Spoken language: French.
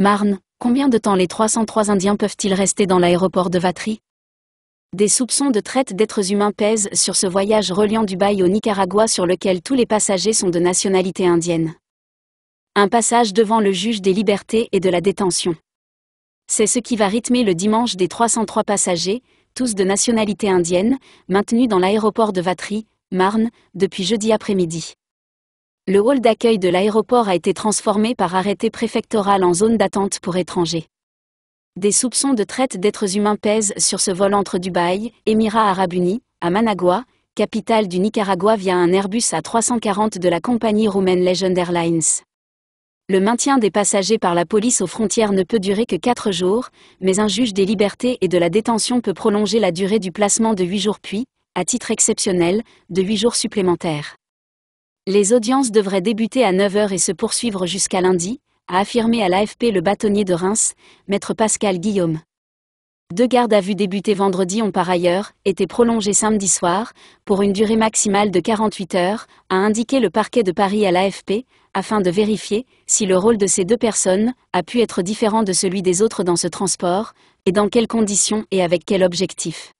Marne, combien de temps les 303 Indiens peuvent-ils rester dans l'aéroport de Vatry Des soupçons de traite d'êtres humains pèsent sur ce voyage reliant Dubaï au Nicaragua sur lequel tous les passagers sont de nationalité indienne. Un passage devant le juge des libertés et de la détention. C'est ce qui va rythmer le dimanche des 303 passagers, tous de nationalité indienne, maintenus dans l'aéroport de Vatry, Marne, depuis jeudi après-midi le hall d'accueil de l'aéroport a été transformé par arrêté préfectoral en zone d'attente pour étrangers. Des soupçons de traite d'êtres humains pèsent sur ce vol entre Dubaï, Émirats arabes unis, à Managua, capitale du Nicaragua via un Airbus A340 de la compagnie roumaine Legend Airlines. Le maintien des passagers par la police aux frontières ne peut durer que 4 jours, mais un juge des libertés et de la détention peut prolonger la durée du placement de 8 jours puis, à titre exceptionnel, de 8 jours supplémentaires. Les audiences devraient débuter à 9h et se poursuivre jusqu'à lundi, a affirmé à l'AFP le bâtonnier de Reims, maître Pascal Guillaume. Deux gardes à vue débutées vendredi ont par ailleurs été prolongées samedi soir, pour une durée maximale de 48 heures, a indiqué le parquet de Paris à l'AFP, afin de vérifier si le rôle de ces deux personnes a pu être différent de celui des autres dans ce transport, et dans quelles conditions et avec quel objectif.